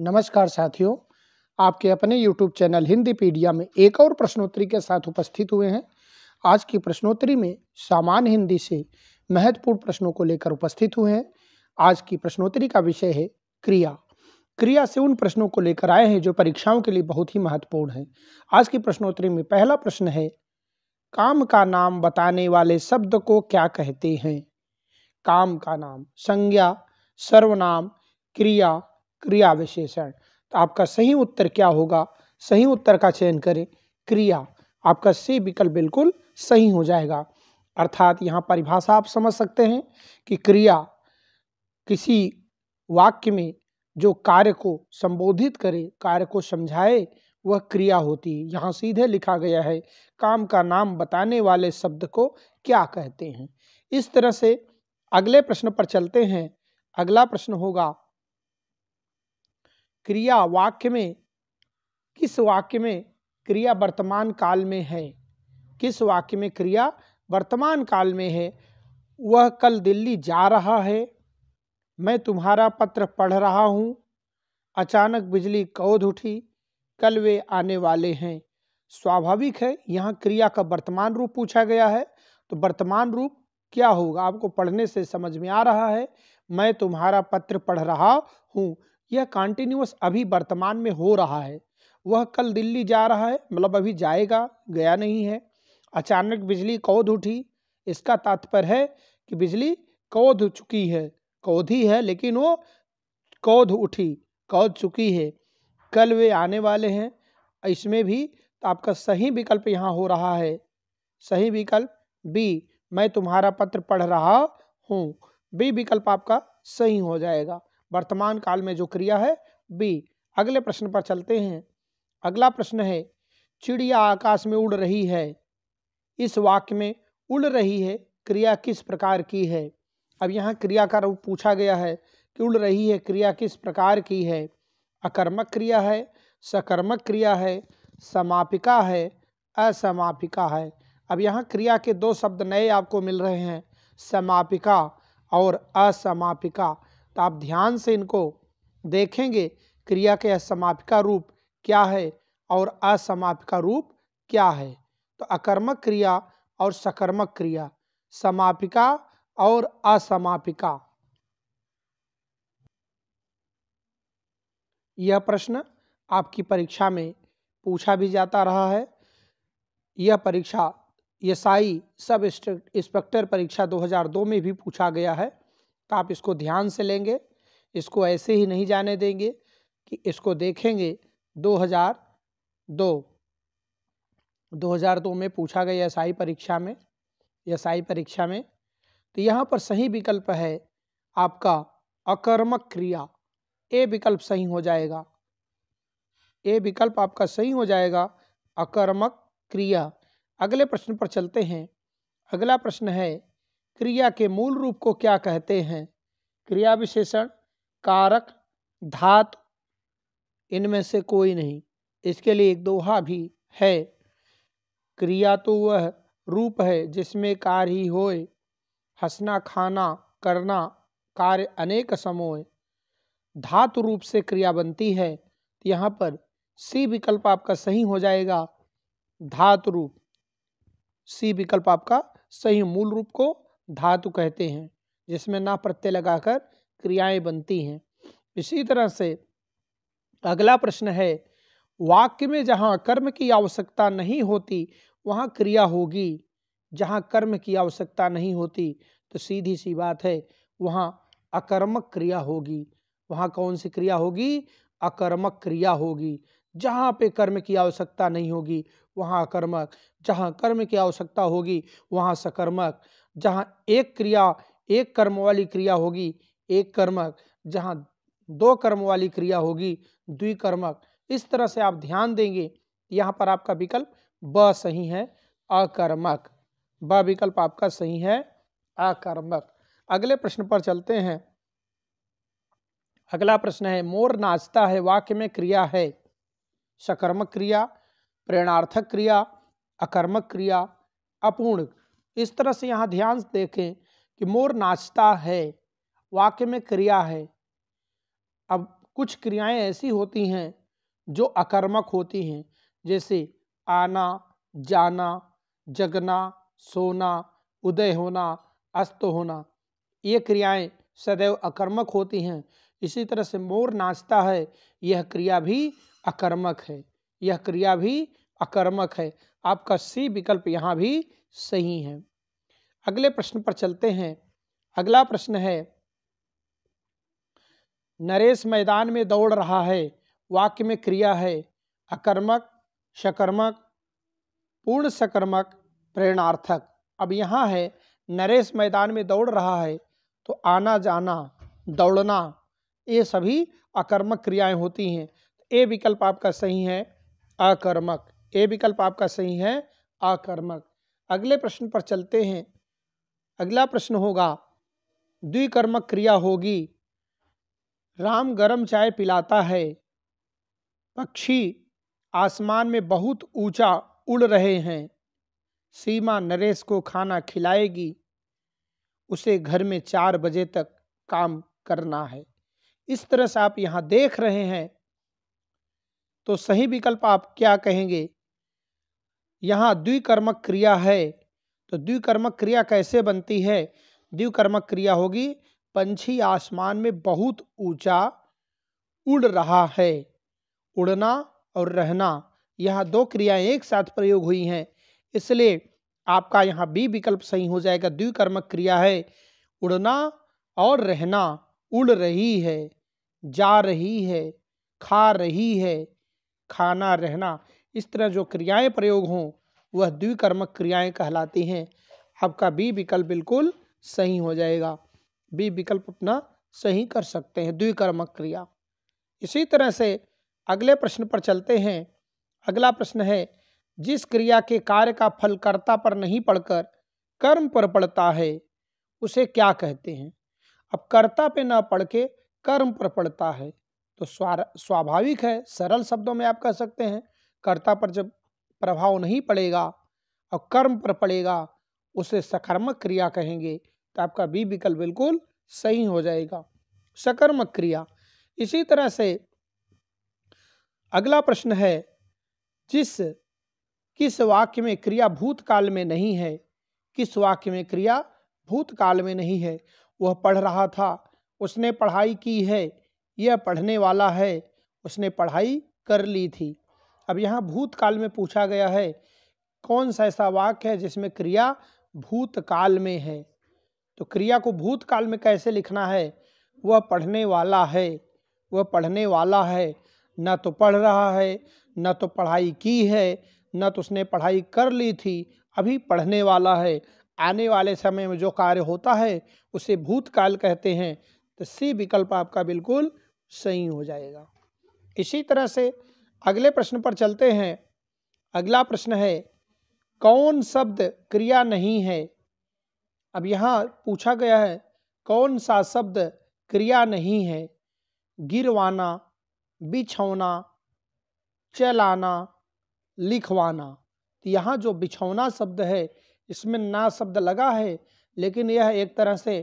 नमस्कार साथियों आपके अपने यूट्यूब चैनल हिंदी पीडिया में एक और प्रश्नोत्तरी के साथ उपस्थित हुए हैं आज की प्रश्नोत्तरी में सामान्य हिंदी से महत्वपूर्ण प्रश्नों को लेकर उपस्थित हुए हैं आज की प्रश्नोत्तरी का विषय है क्रिया क्रिया से उन प्रश्नों को लेकर आए हैं जो परीक्षाओं के लिए बहुत ही महत्वपूर्ण है आज की प्रश्नोत्तरी में पहला प्रश्न है काम का नाम बताने वाले शब्द को क्या कहते हैं काम का नाम संज्ञा सर्वनाम क्रिया क्रिया विशेषण तो आपका सही उत्तर क्या होगा सही उत्तर का चयन करें क्रिया आपका सी विकल्प बिल्कुल सही हो जाएगा अर्थात यहाँ परिभाषा आप समझ सकते हैं कि क्रिया किसी वाक्य में जो कार्य को संबोधित करे कार्य को समझाए वह क्रिया होती है यहाँ सीधे लिखा गया है काम का नाम बताने वाले शब्द को क्या कहते हैं इस तरह से अगले प्रश्न पर चलते हैं अगला प्रश्न होगा क्रिया वाक्य में किस वाक्य में क्रिया वर्तमान काल में है किस वाक्य में क्रिया वर्तमान काल में है वह कल दिल्ली जा रहा है मैं तुम्हारा पत्र पढ़ रहा हूँ अचानक बिजली कौध उठी कल वे आने वाले हैं स्वाभाविक है यहाँ क्रिया का वर्तमान रूप पूछा गया है तो वर्तमान रूप क्या होगा आपको पढ़ने से समझ में आ रहा है मैं तुम्हारा पत्र पढ़ रहा हूँ यह कॉन्टिन्यूस अभी वर्तमान में हो रहा है वह कल दिल्ली जा रहा है मतलब अभी जाएगा गया नहीं है अचानक बिजली कौध उठी इसका तात्पर्य है कि बिजली कौध चुकी है कौधी है लेकिन वो कौध उठी कौध चुकी है कल वे आने वाले हैं इसमें भी तो आपका सही विकल्प यहाँ हो रहा है सही विकल्प बी मैं तुम्हारा पत्र पढ़ रहा हूँ बी विकल्प आपका सही हो जाएगा वर्तमान काल में जो क्रिया है बी अगले प्रश्न पर चलते हैं अगला प्रश्न है चिड़िया आकाश में उड़ रही है इस वाक्य में उड़ रही है क्रिया किस प्रकार की है अब यहाँ क्रिया का रूप पूछा गया है कि उड़ रही है क्रिया किस प्रकार की है अकर्मक क्रिया है सकर्मक क्रिया है समापिका है असमापिका है अब यहाँ क्रिया के दो शब्द नए आपको मिल रहे हैं समापिका और असमापिका तो आप ध्यान से इनको देखेंगे क्रिया के असमापिका रूप क्या है और असमापिका रूप क्या है तो अकर्मक क्रिया और सकर्मक क्रिया समापिका और असमापिका यह प्रश्न आपकी परीक्षा में पूछा भी जाता रहा है यह परीक्षा एसआई सब इंस्पेक्टर परीक्षा 2002 में भी पूछा गया है तो आप इसको ध्यान से लेंगे इसको ऐसे ही नहीं जाने देंगे कि इसको देखेंगे 2002 2002 में पूछा गया एसआई परीक्षा में एसआई परीक्षा में तो यहाँ पर सही विकल्प है आपका अकर्मक क्रिया ए विकल्प सही हो जाएगा ए विकल्प आपका सही हो जाएगा अकर्मक क्रिया अगले प्रश्न पर चलते हैं अगला प्रश्न है क्रिया के मूल रूप को क्या कहते हैं क्रिया विशेषण कारक धातु इनमें से कोई नहीं इसके लिए एक दोहा भी है क्रिया तो वह रूप है जिसमें कार्य ही होए हंसना खाना करना कार्य अनेक समोए धातु रूप से क्रिया बनती है यहाँ पर सी विकल्प आपका सही हो जाएगा धातु रूप सी विकल्प आपका सही मूल रूप को धातु कहते हैं जिसमें ना प्रत्यय लगाकर क्रियाएं बनती हैं इसी तरह से अगला प्रश्न है वाक्य में जहाँ कर्म की आवश्यकता नहीं होती वहाँ क्रिया होगी जहाँ कर्म की आवश्यकता नहीं होती तो सीधी सी बात है वहाँ अकर्मक क्रिया होगी वहाँ कौन सी क्रिया होगी अकर्मक क्रिया होगी जहाँ पे कर्म की आवश्यकता नहीं होगी वहाँ अकर्मक जहाँ कर्म की आवश्यकता होगी वहाँ सकर्मक जहाँ एक क्रिया एक कर्म वाली क्रिया होगी एक कर्मक जहाँ दो कर्म वाली क्रिया होगी द्विकर्मक इस तरह से आप ध्यान देंगे यहाँ पर आपका विकल्प ब सही है अकर्मक ब विकल्प आपका सही है अकर्मक अगले प्रश्न पर चलते हैं अगला प्रश्न है मोर नाचता है वाक्य में क्रिया है सकर्मक क्रिया प्रेरणार्थक क्रिया अकर्मक क्रिया अपूर्ण इस तरह से यहाँ ध्यान से देखें कि मोर नाचता है वाक्य में क्रिया है अब कुछ क्रियाएं ऐसी होती हैं जो अकर्मक होती हैं जैसे आना जाना जगना सोना उदय होना अस्त होना ये क्रियाएं सदैव अकर्मक होती हैं इसी तरह से मोर नाचता है यह क्रिया भी अकर्मक है यह क्रिया भी अकर्मक है आपका सी विकल्प यहाँ भी सही है अगले प्रश्न पर चलते हैं अगला प्रश्न है नरेश मैदान में दौड़ रहा है वाक्य में क्रिया है अकर्मक सकर्मक पूर्ण सकर्मक प्रेरणार्थक अब यहाँ है नरेश मैदान में दौड़ रहा है तो आना जाना दौड़ना ये सभी अकर्मक क्रियाएं होती हैं ए विकल्प आपका सही है अकर्मक ए विकल्प आपका सही है अकर्मक अगले प्रश्न पर चलते हैं अगला प्रश्न होगा द्विकर्मक क्रिया होगी राम गरम चाय पिलाता है पक्षी आसमान में बहुत ऊंचा उड़ रहे हैं सीमा नरेश को खाना खिलाएगी उसे घर में चार बजे तक काम करना है इस तरह से आप यहाँ देख रहे हैं तो सही विकल्प आप क्या कहेंगे यहाँ द्विकर्मक क्रिया है तो द्विकर्मक क्रिया कैसे बनती है द्विकर्मक क्रिया होगी पंछी आसमान में बहुत ऊंचा उड़ रहा है उड़ना और रहना यह दो क्रियाएं एक साथ प्रयोग हुई हैं इसलिए आपका यहाँ बी विकल्प सही हो जाएगा द्विकर्मक क्रिया है उड़ना और रहना उड़ रही है जा रही है खा रही है खाना रहना इस तरह जो क्रियाएं प्रयोग हों वह द्विकर्मक क्रियाएं कहलाती हैं आपका बी विकल्प बिल्कुल सही हो जाएगा बी विकल्प अपना सही कर सकते हैं द्विकर्मक क्रिया इसी तरह से अगले प्रश्न पर चलते हैं अगला प्रश्न है जिस क्रिया के कार्य का फल कर्ता पर नहीं पड़कर कर्म पर पड़ता है उसे क्या कहते हैं अब कर्ता पे ना पड़ के कर्म पर पड़ता है तो स्वाभाविक है सरल शब्दों में आप कह सकते हैं कर्ता पर जब प्रभाव नहीं पड़ेगा और कर्म पर पड़ेगा उसे सकर्मक क्रिया कहेंगे तो आपका बी विकल्प बिल्कुल सही हो जाएगा सकर्मक क्रिया इसी तरह से अगला प्रश्न है जिस किस वाक्य में क्रिया भूतकाल में नहीं है किस वाक्य में क्रिया भूतकाल में नहीं है वह पढ़ रहा था उसने पढ़ाई की है यह पढ़ने वाला है उसने पढ़ाई कर ली थी अब यहाँ भूतकाल में पूछा गया है कौन सा ऐसा वाक्य है जिसमें क्रिया भूतकाल में है तो क्रिया को भूतकाल में कैसे लिखना है वह पढ़ने वाला है वह पढ़ने वाला है न तो पढ़ रहा है न तो पढ़ाई की है न तो उसने पढ़ाई कर ली थी अभी पढ़ने वाला है आने वाले समय में जो कार्य होता है उसे भूतकाल कहते हैं तो सी विकल्प आपका बिल्कुल सही हो जाएगा इसी तरह से अगले प्रश्न पर चलते हैं अगला प्रश्न है कौन शब्द क्रिया नहीं है अब यहाँ पूछा गया है कौन सा शब्द क्रिया नहीं है गिरवाना बिछौना चलाना लिखवाना तो यहाँ जो बिछौना शब्द है इसमें ना शब्द लगा है लेकिन यह एक तरह से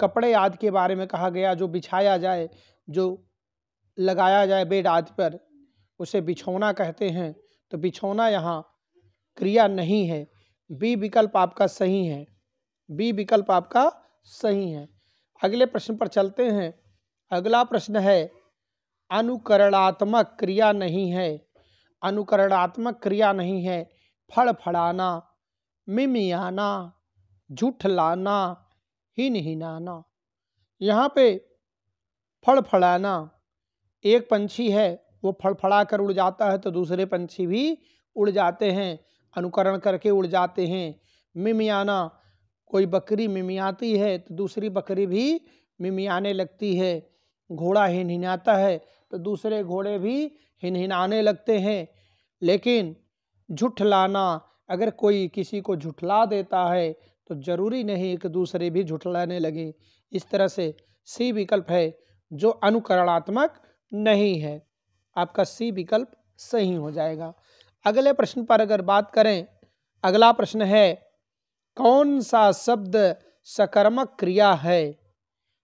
कपड़े आदि के बारे में कहा गया जो बिछाया जाए जो लगाया जाए बेड आदि पर उसे बिछौना कहते हैं तो बिछौना यहाँ क्रिया नहीं है बी विकल्प आपका सही है बी विकल्प आपका सही है अगले प्रश्न पर चलते हैं अगला प्रश्न है अनुकरणात्मक क्रिया नहीं है अनुकरणात्मक क्रिया नहीं है फड़फड़ाना मिमियाना झूठलाना हिनहिनाना यहाँ पे फड़फड़ाना एक पंछी है वो फड़फड़ा कर उड़ जाता है तो दूसरे पंछी भी उड़ जाते हैं अनुकरण करके उड़ जाते हैं मिमियाना कोई बकरी मिमियाती है तो दूसरी बकरी भी मिमियाने लगती है घोड़ा हिनहिनाता है तो दूसरे घोड़े भी हिनहिनाने लगते हैं लेकिन झुठलाना अगर कोई किसी को झुठला देता है तो जरूरी नहीं कि दूसरे भी झुठलाने लगे इस तरह से सी विकल्प है जो अनुकरणात्मक नहीं है आपका सी विकल्प सही हो जाएगा अगले प्रश्न पर अगर बात करें अगला प्रश्न है कौन सा शब्द सकर्मक क्रिया है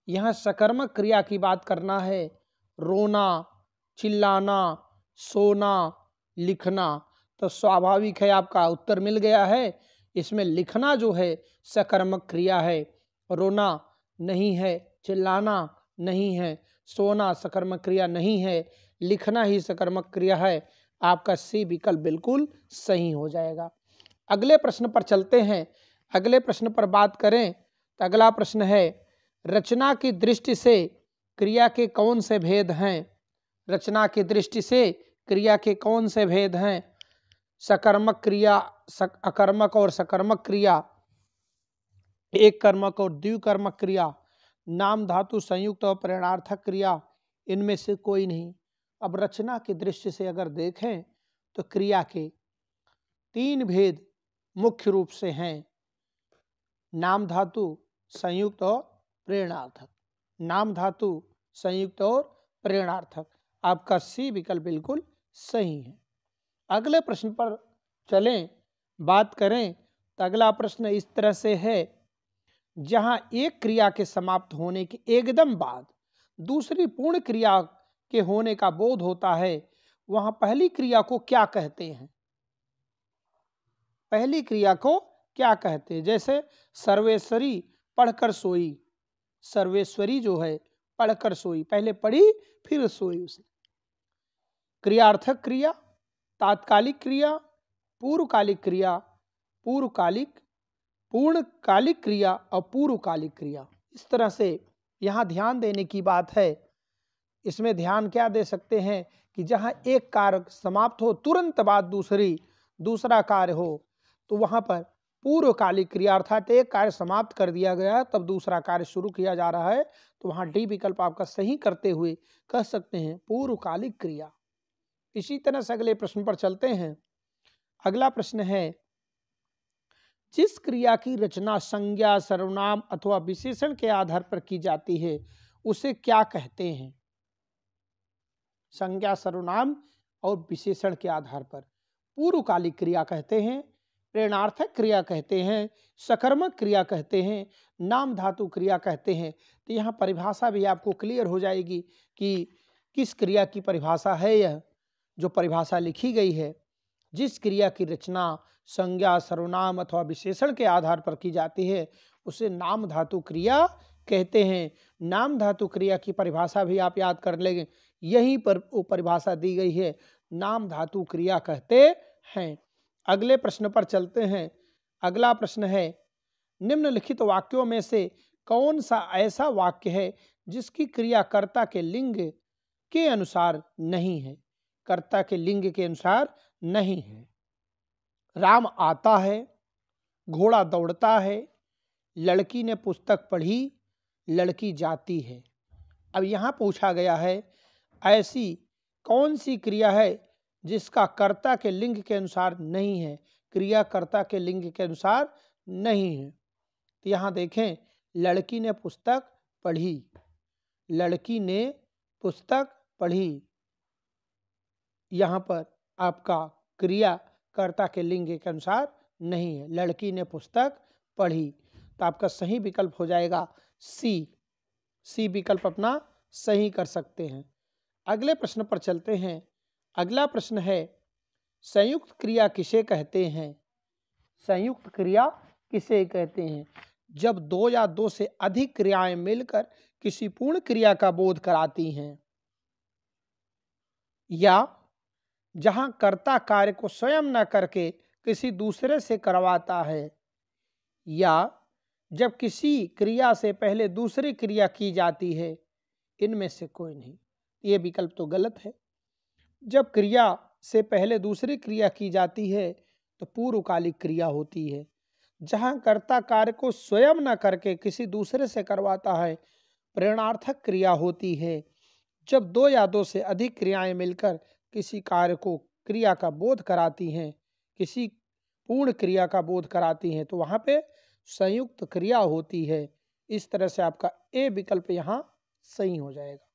यहाँ सकर्मक क्रिया की बात करना है रोना चिल्लाना सोना लिखना तो स्वाभाविक है आपका उत्तर मिल गया है इसमें लिखना जो है सकर्मक क्रिया है रोना नहीं है चिल्लाना नहीं है सोना सकर्मक क्रिया नहीं है लिखना ही सकर्मक क्रिया है आपका सी विकल्प बिल्कुल सही हो जाएगा अगले प्रश्न पर चलते हैं अगले प्रश्न पर बात करें तो अगला प्रश्न है रचना की दृष्टि से क्रिया के कौन से भेद हैं रचना की दृष्टि से क्रिया के कौन से भेद हैं सकर्मक क्रिया सक, अकर्मक और सकर्मक क्रिया एक कर्मक और द्विकर्मक क्रिया नाम धातु संयुक्त और परिणार्थक क्रिया इनमें से कोई नहीं अब रचना की दृष्टि से अगर देखें तो क्रिया के तीन भेद मुख्य रूप से हैं नाम धातु संयुक्त और प्रेरणार्थक नाम धातु संयुक्त और प्रेरणार्थक आपका सी विकल्प बिल्कुल सही है अगले प्रश्न पर चलें बात करें तो अगला प्रश्न इस तरह से है जहां एक क्रिया के समाप्त होने के एकदम बाद दूसरी पूर्ण क्रिया के होने का बोध होता है वहां पहली क्रिया को क्या कहते हैं पहली क्रिया को क्या कहते हैं जैसे सर्वेश्वरी पढ़कर सोई सर्वेश्वरी जो है पढ़कर सोई पहले पढ़ी फिर सोई उसे क्रियार्थक क्रिया तात्कालिक क्रिया पूर्वकालिक क्रिया पूर्वकालिक पूर्णकालिक क्रिया और पूर्वकालिक क्रिया इस तरह से यहाँ ध्यान देने की बात है इसमें ध्यान क्या दे सकते हैं कि जहाँ एक कारक समाप्त हो तुरंत बाद दूसरी दूसरा कार्य हो तो वहाँ पर पूर्वकालिक क्रिया अर्थात एक कार्य समाप्त कर दिया गया तब दूसरा कार्य शुरू किया जा रहा है तो वहाँ डी विकल्प आपका सही करते हुए कह सकते हैं पूर्वकालिक क्रिया इसी तरह से अगले प्रश्न पर चलते हैं अगला प्रश्न है जिस क्रिया की रचना संज्ञा सर्वनाम अथवा विशेषण के आधार पर की जाती है उसे क्या कहते हैं संज्ञा सर्वनाम और विशेषण के आधार पर पूर्वकालिक क्रिया कहते हैं प्रेरणार्थक क्रिया कहते हैं सकर्मक क्रिया कहते हैं नाम धातु क्रिया कहते हैं तो यहाँ परिभाषा भी आपको क्लियर हो जाएगी कि किस क्रिया की परिभाषा है यह जो परिभाषा लिखी गई है जिस क्रिया की रचना संज्ञा सर्वनाम अथवा विशेषण के आधार पर की जाती है उसे नाम धातु क्रिया कहते हैं नाम धातु क्रिया की परिभाषा भी आप याद कर लेंगे यहीं पर परिभाषा दी गई है नाम धातु क्रिया कहते हैं अगले प्रश्न पर चलते हैं अगला प्रश्न है निम्नलिखित वाक्यों में से कौन सा ऐसा वाक्य है जिसकी क्रियाकर्ता के लिंग के अनुसार नहीं है कर्ता के लिंग के अनुसार नहीं है राम आता है घोड़ा दौड़ता है लड़की ने पुस्तक पढ़ी लड़की जाती है अब यहाँ पूछा गया है ऐसी कौन सी क्रिया है जिसका कर्ता के लिंग के अनुसार नहीं है क्रिया कर्ता के लिंग के अनुसार नहीं है तो यहाँ देखें लड़की ने पुस्तक पढ़ी लड़की ने पुस्तक पढ़ी यहाँ पर आपका क्रिया कर्ता के लिंग के अनुसार नहीं है लड़की ने पुस्तक पढ़ी तो आपका सही विकल्प हो जाएगा सी सी विकल्प अपना सही कर सकते हैं अगले प्रश्न पर चलते हैं अगला प्रश्न है संयुक्त क्रिया किसे कहते हैं संयुक्त क्रिया किसे कहते हैं जब दो या दो से अधिक क्रियाएं मिलकर किसी पूर्ण क्रिया का बोध कराती हैं या जहां कर्ता कार्य को स्वयं न करके किसी दूसरे से करवाता है या जब किसी क्रिया से पहले दूसरी क्रिया की जाती है इनमें से कोई नहीं ये विकल्प तो गलत है जब क्रिया से पहले दूसरी क्रिया की जाती है तो पूर्वकालिक क्रिया होती है जहाँ कर्ता कार्य को स्वयं न करके किसी दूसरे से करवाता है प्रेरणार्थक क्रिया होती है जब दो या दो से अधिक क्रियाएं मिलकर किसी कार्य को क्रिया का बोध कराती हैं किसी पूर्ण क्रिया का बोध कराती हैं तो वहाँ पे संयुक्त क्रिया होती है इस तरह से आपका ए विकल्प यहाँ सही हो जाएगा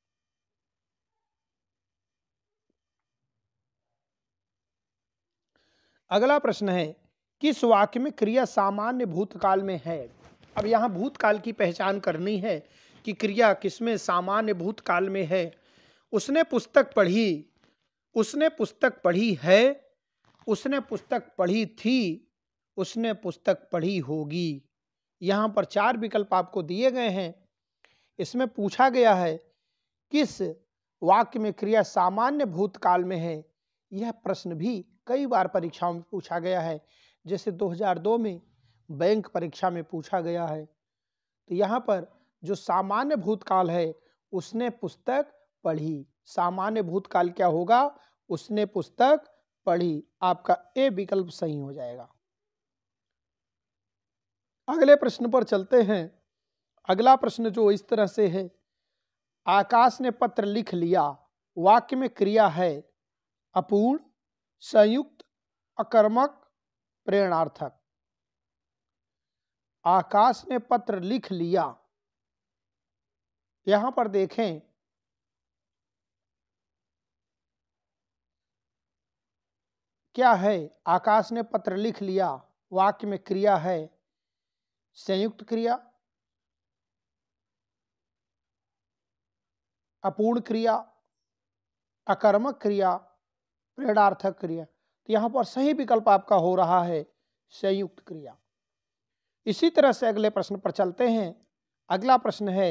अगला प्रश्न है किस वाक्य में क्रिया सामान्य भूतकाल में है अब यहाँ भूतकाल की पहचान करनी है कि क्रिया किसमें सामान्य भूतकाल में है उसने पुस्तक पढ़ी उसने पुस्तक पढ़ी है उसने पुस्तक पढ़ी थी उसने पुस्तक पढ़ी होगी यहाँ पर चार विकल्प आपको दिए गए हैं इसमें पूछा गया है किस वाक्य में क्रिया सामान्य भूतकाल में है यह प्रश्न भी कई बार परीक्षाओं में पूछा गया है जैसे 2002 में बैंक परीक्षा में पूछा गया है तो यहाँ पर जो सामान्य भूतकाल है उसने पुस्तक पढ़ी सामान्य भूतकाल क्या होगा उसने पुस्तक पढ़ी आपका ए विकल्प सही हो जाएगा अगले प्रश्न पर चलते हैं अगला प्रश्न जो इस तरह से है आकाश ने पत्र लिख लिया वाक्य में क्रिया है अपूर्ण संयुक्त अकर्मक प्रेरणार्थक आकाश ने पत्र लिख लिया यहां पर देखें क्या है आकाश ने पत्र लिख लिया वाक्य में क्रिया है संयुक्त क्रिया अपूर्ण क्रिया अकर्मक क्रिया प्रेरणार्थक क्रिया तो यहाँ पर सही विकल्प आपका हो रहा है संयुक्त क्रिया इसी तरह से अगले प्रश्न पर चलते हैं अगला प्रश्न है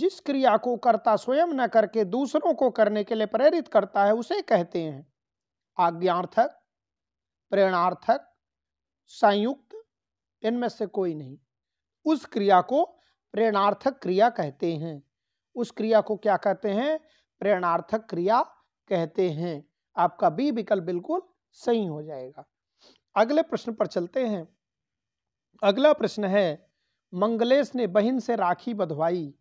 जिस क्रिया को कर्ता स्वयं न करके दूसरों को करने के लिए प्रेरित करता है उसे कहते हैं आज्ञार्थक प्रेरणार्थक संयुक्त इनमें से कोई नहीं उस क्रिया को प्रेरणार्थक क्रिया कहते हैं उस क्रिया को क्या कहते हैं प्रेरणार्थक क्रिया कहते हैं आपका बी विकल्प बिल्कुल सही हो जाएगा अगले प्रश्न पर चलते हैं अगला प्रश्न है मंगलेश ने बहन से राखी बधवाई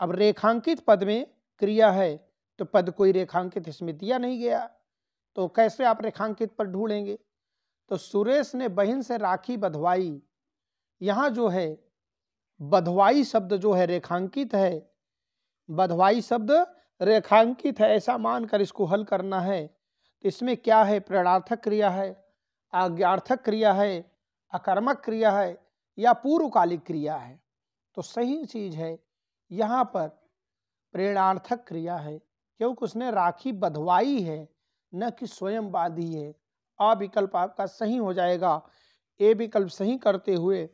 अब रेखांकित पद में क्रिया है तो पद कोई रेखांकित इसमें दिया नहीं गया तो कैसे आप रेखांकित पर ढूंढेंगे तो सुरेश ने बहन से राखी बधवाई यहाँ जो है बधवाई शब्द जो है रेखांकित है बधवाई शब्द रेखांकित है ऐसा मानकर इसको हल करना है तो इसमें क्या है प्रेरणार्थक क्रिया है आज्ञार्थक क्रिया है अकर्मक क्रिया है या पूर्वकालिक क्रिया है तो सही चीज़ है यहाँ पर प्रेरणार्थक क्रिया है क्योंकि उसने राखी बधवाई है न कि स्वयं बांधी है आ विकल्प आपका सही हो जाएगा ए विकल्प सही करते हुए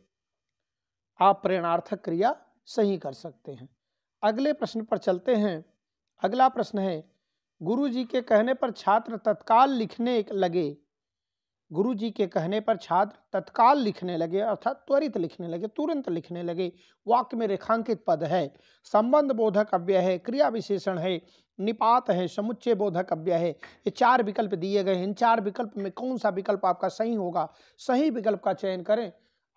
आप प्रेरणार्थक क्रिया सही कर सकते हैं अगले प्रश्न पर चलते हैं अगला प्रश्न है गुरु जी के कहने पर छात्र तत्काल लिखने लगे गुरु जी के कहने पर छात्र तत्काल लिखने लगे अर्थात त्वरित लिखने लगे तुरंत लिखने लगे वाक्य में रेखांकित पद है संबंध बोधक अव्यय है क्रिया विशेषण है निपात है समुच्चय बोधक अव्यय है ये चार विकल्प दिए गए हैं इन चार विकल्प में कौन सा विकल्प आपका सही होगा सही विकल्प का चयन करें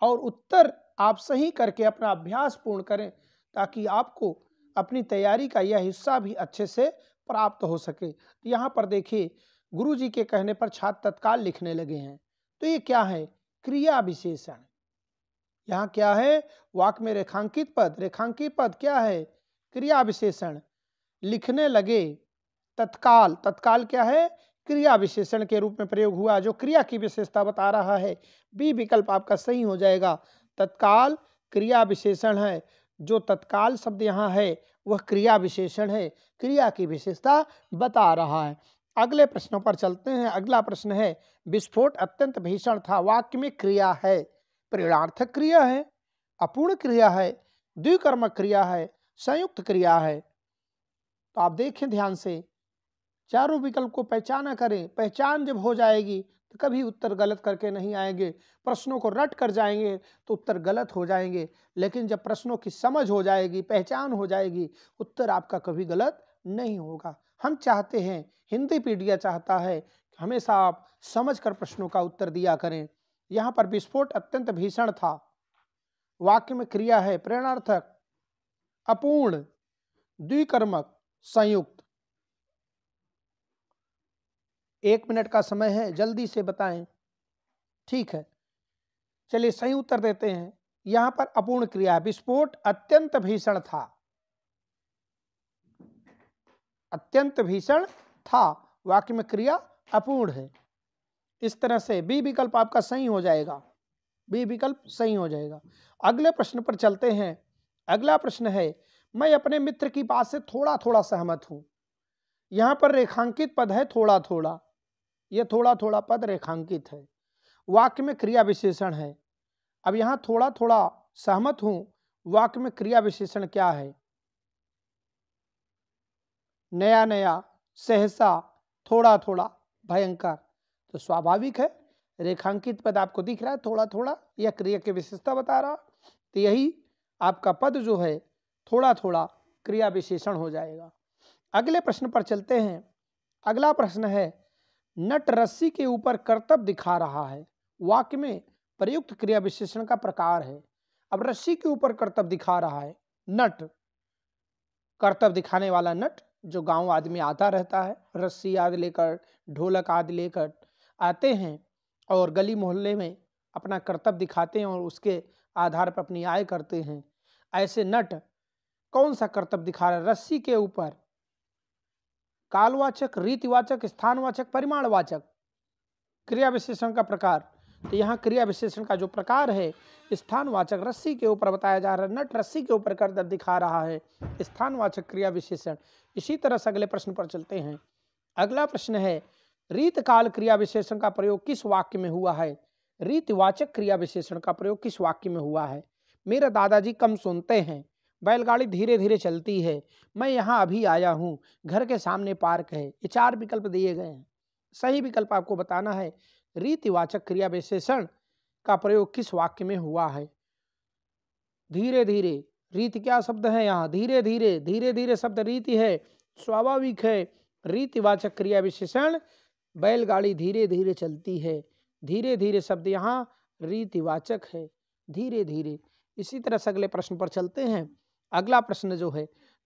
और उत्तर आप सही करके अपना अभ्यास पूर्ण करें ताकि आपको अपनी तैयारी का यह हिस्सा भी अच्छे से प्राप्त हो सके तो यहाँ पर देखिए गुरु जी के कहने पर छात्र तत्काल लिखने लगे हैं तो ये क्या है क्रिया विशेषण यहाँ क्या है वाक में रेखांकित पद रेखांकित पद क्या है क्रिया विशेषण लिखने लगे तत्काल तत्काल क्या है क्रिया विशेषण के रूप में प्रयोग हुआ जो क्रिया की विशेषता बता रहा है बी विकल्प आपका सही हो जाएगा तत्काल क्रिया विशेषण है जो तत्काल शब्द यहाँ है वह क्रिया विशेषण है क्रिया की विशेषता बता रहा है अगले प्रश्नों पर चलते हैं अगला प्रश्न है विस्फोट अत्यंत भीषण था वाक्य में क्रिया है प्रेरणार्थक क्रिया है अपूर्ण क्रिया है द्विकर्मक क्रिया है संयुक्त क्रिया है तो आप देखें ध्यान से चारों विकल्प को पहचाना करें पहचान जब हो जाएगी कभी उत्तर गलत करके नहीं आएंगे प्रश्नों को रट कर जाएंगे तो उत्तर गलत हो जाएंगे लेकिन जब प्रश्नों की समझ हो जाएगी पहचान हो जाएगी उत्तर आपका कभी गलत नहीं होगा हम चाहते हैं हिंदी पीडिया चाहता है कि हमेशा आप समझ कर प्रश्नों का उत्तर दिया करें यहाँ पर विस्फोट अत्यंत भीषण था वाक्य में क्रिया है प्रेरणार्थक अपूर्ण द्विकर्मक संयुक्त एक मिनट का समय है जल्दी से बताएं ठीक है चलिए सही उत्तर देते हैं यहां पर अपूर्ण क्रिया विस्फोट अत्यंत भीषण था अत्यंत भीषण था वाक्य में क्रिया अपूर्ण है इस तरह से बी विकल्प आपका सही हो जाएगा बी विकल्प सही हो जाएगा अगले प्रश्न पर चलते हैं अगला प्रश्न है मैं अपने मित्र की बात से थोड़ा थोड़ा सहमत हूं यहां पर रेखांकित पद है थोड़ा थोड़ा ये थोड़ा थोड़ा पद रेखांकित है वाक्य में क्रिया विशेषण है अब यहाँ थोड़ा थोड़ा सहमत हूँ वाक्य में क्रिया विशेषण क्या है नया नया सहसा थोड़ा थोड़ा भयंकर तो स्वाभाविक है रेखांकित पद आपको दिख रहा है थोड़ा थोड़ा यह क्रिया की विशेषता बता रहा तो यही आपका पद जो है थोड़ा थोड़ा क्रिया विशेषण हो जाएगा अगले प्रश्न पर चलते हैं अगला प्रश्न है नट रस्सी के ऊपर कर्तव्य दिखा रहा है वाक्य में प्रयुक्त क्रिया विशेषण का प्रकार है अब रस्सी के ऊपर कर्तव्य दिखा रहा है नट कर्तव्य दिखाने वाला नट जो गांव आदमी आता रहता है रस्सी आदि लेकर ढोलक आदि लेकर आते हैं और गली मोहल्ले में अपना कर्तव्य दिखाते हैं और उसके आधार पर अपनी आय करते हैं ऐसे नट कौन सा कर्तव्य दिखा रहा है रस्सी के ऊपर कालवाचक रीतिवाचक स्थानवाचक परिमाणवाचक क्रिया विशेषण का प्रकार तो यहाँ क्रिया विशेषण का जो प्रकार है स्थानवाचक रस्सी के ऊपर बताया जा रहा है नट रस्सी के ऊपर कर दिखा रहा है स्थानवाचक क्रिया विशेषण इसी तरह से अगले प्रश्न पर चलते हैं अगला प्रश्न है रीतकाल क्रिया विशेषण का प्रयोग किस वाक्य में हुआ है रीतिवाचक क्रिया विशेषण का प्रयोग किस वाक्य में हुआ है मेरे दादाजी कम सुनते हैं बैलगाड़ी धीरे धीरे चलती है मैं यहाँ अभी आया हूँ घर के सामने पार्क है ये चार विकल्प दिए गए हैं सही विकल्प आपको बताना है रीतिवाचक क्रिया विशेषण का प्रयोग किस वाक्य में हुआ है धीरे धीरे रीति क्या शब्द है यहाँ धीरे धीरे धीरे धीरे शब्द रीति है स्वाभाविक है रीतिवाचक क्रिया विशेषण बैलगाड़ी धीरे धीरे चलती है धीरे धीरे शब्द यहाँ रीतिवाचक है धीरे धीरे इसी तरह से अगले प्रश्न पर चलते हैं अगला प्रश्न जो है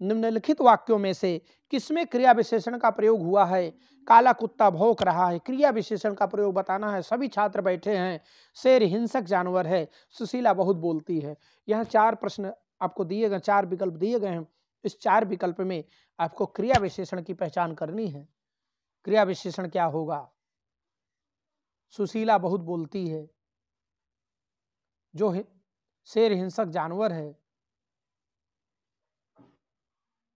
निम्नलिखित वाक्यों में से किसमें क्रिया विशेषण का प्रयोग हुआ है काला कुत्ता भौंक रहा है क्रिया विशेषण का प्रयोग बताना है सभी छात्र बैठे हैं शेर हिंसक जानवर है सुशीला बहुत बोलती है यहाँ चार प्रश्न आपको दिए गए चार विकल्प दिए गए हैं इस चार विकल्प में आपको क्रिया विशेषण की पहचान करनी है क्रिया विशेषण क्या होगा सुशीला बहुत बोलती है जो शेर हिंसक जानवर है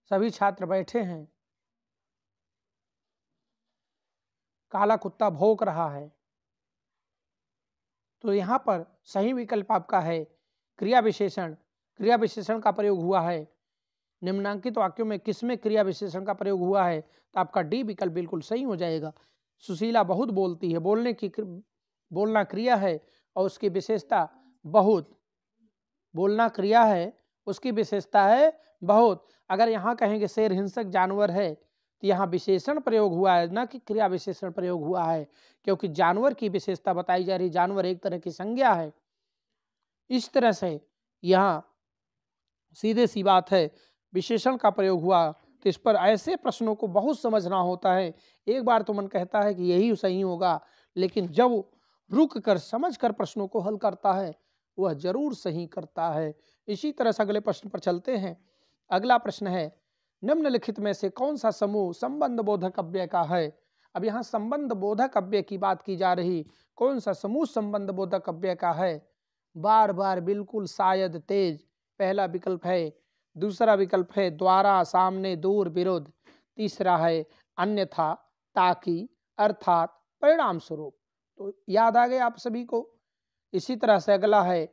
सभी छात्र बैठे हैं काला कुत्ता भोंक रहा है तो यहाँ पर सही विकल्प आपका है क्रिया विशेषण क्रिया विशेषण का प्रयोग हुआ है निम्नांकित वाक्यों में किसमें क्रिया विशेषण का प्रयोग हुआ है तो आपका डी विकल्प बिल्कुल सही हो जाएगा सुशीला बहुत बोलती है बोलने की बोलना क्रिया है और उसकी विशेषता बहुत बोलना क्रिया है उसकी विशेषता है बहुत अगर यहाँ कहेंगे शेर हिंसक जानवर है तो यहाँ विशेषण प्रयोग हुआ है न कि क्रिया विशेषण प्रयोग हुआ है क्योंकि जानवर की विशेषता बताई जा रही जानवर एक तरह की संज्ञा है इस तरह से यहाँ सीधे सी बात है विशेषण का प्रयोग हुआ तो इस पर ऐसे प्रश्नों को बहुत समझना होता है एक बार तो मन कहता है कि यही सही होगा लेकिन जब रुक कर समझ कर प्रश्नों को हल करता है वह जरूर सही करता है इसी तरह से अगले प्रश्न पर चलते हैं अगला प्रश्न है निम्नलिखित में से कौन सा समूह संबंध बोधक अव्य का है अब यहाँ संबंध बोधक अव्य की बात की जा रही कौन सा समूह संबंध बोधक अव्य का है बार बार बिल्कुल शायद तेज पहला विकल्प है दूसरा विकल्प है द्वारा सामने दूर विरोध तीसरा है अन्यथा ताकि अर्थात परिणाम स्वरूप तो याद आ गए आप सभी को इसी तरह से अगला है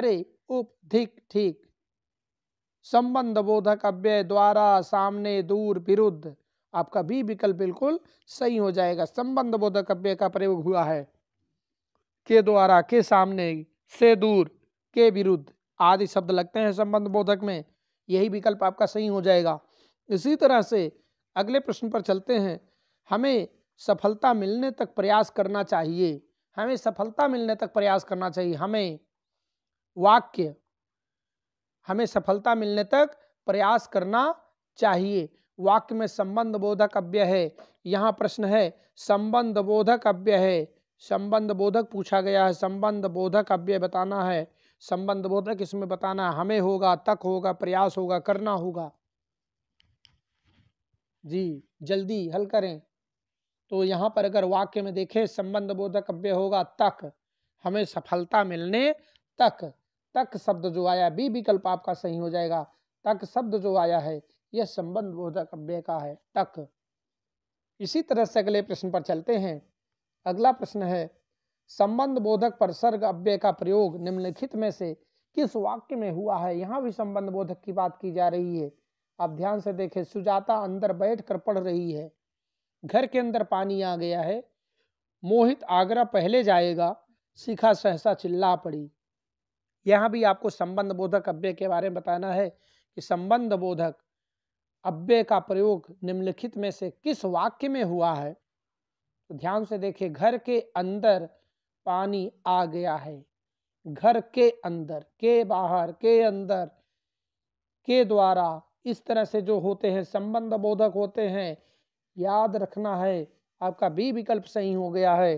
अरे उप धिक ठीक संबंध बोधक अव्यय द्वारा सामने दूर विरुद्ध आपका भी विकल्प बिल्कुल सही हो जाएगा संबंध बोधक अव्यय का प्रयोग हुआ है के द्वारा के सामने से दूर के विरुद्ध आदि शब्द लगते हैं संबंध बोधक में यही विकल्प आपका सही हो जाएगा इसी तरह से अगले प्रश्न पर चलते हैं हमें सफलता मिलने तक प्रयास करना चाहिए हमें सफलता मिलने तक प्रयास करना चाहिए हमें वाक्य हमें सफलता मिलने तक प्रयास करना चाहिए वाक्य में संबंध बोधक अव्यय है यहाँ प्रश्न है संबंध बोधक अव्यय है संबंध बोधक पूछा गया है संबंध बोधक अव्यय बताना है संबंध बोधक इसमें बताना है हमें होगा तक होगा प्रयास होगा करना होगा जी जल्दी हल करें तो यहाँ पर अगर वाक्य में देखें संबंध बोधक अव्यय होगा तक हमें सफलता मिलने तक तक शब्द जो आया बी विकल्प आपका सही हो जाएगा तक शब्द जो आया है यह संबंध बोधक अव्यय का है तक इसी तरह से अगले प्रश्न पर चलते हैं अगला प्रश्न है संबंध बोधक पर सर्ग अव्यय का प्रयोग निम्नलिखित में से किस वाक्य में हुआ है यहाँ भी संबंध बोधक की बात की जा रही है आप ध्यान से देखें सुजाता अंदर बैठ कर पढ़ रही है घर के अंदर पानी आ गया है मोहित आगरा पहले जाएगा शिखा सहसा चिल्ला पड़ी यहाँ भी आपको संबंध बोधक अव्यय के बारे में बताना है कि संबंध बोधक अव्यय का प्रयोग निम्नलिखित में से किस वाक्य में हुआ है तो ध्यान से देखिए घर के अंदर पानी आ गया है घर के अंदर के बाहर के अंदर के द्वारा इस तरह से जो होते हैं संबंध बोधक होते हैं याद रखना है आपका बी विकल्प सही हो गया है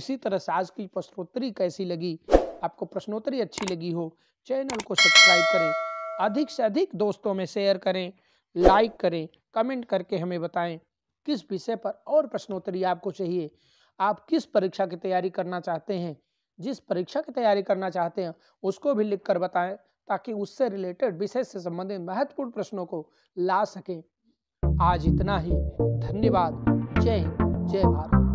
इसी तरह से आज की प्रश्नोत्तरी कैसी लगी आपको प्रश्नोत्तरी अच्छी लगी हो चैनल को सब्सक्राइब करें अधिक से अधिक दोस्तों में शेयर करें लाइक करें कमेंट करके हमें बताएं किस विषय पर और प्रश्नोत्तरी आपको चाहिए आप किस परीक्षा की तैयारी करना चाहते हैं जिस परीक्षा की तैयारी करना चाहते हैं उसको भी लिख कर बताएं ताकि उससे रिलेटेड विषय से संबंधित महत्वपूर्ण प्रश्नों को ला सकें आज इतना ही धन्यवाद जय हिंद जय भारत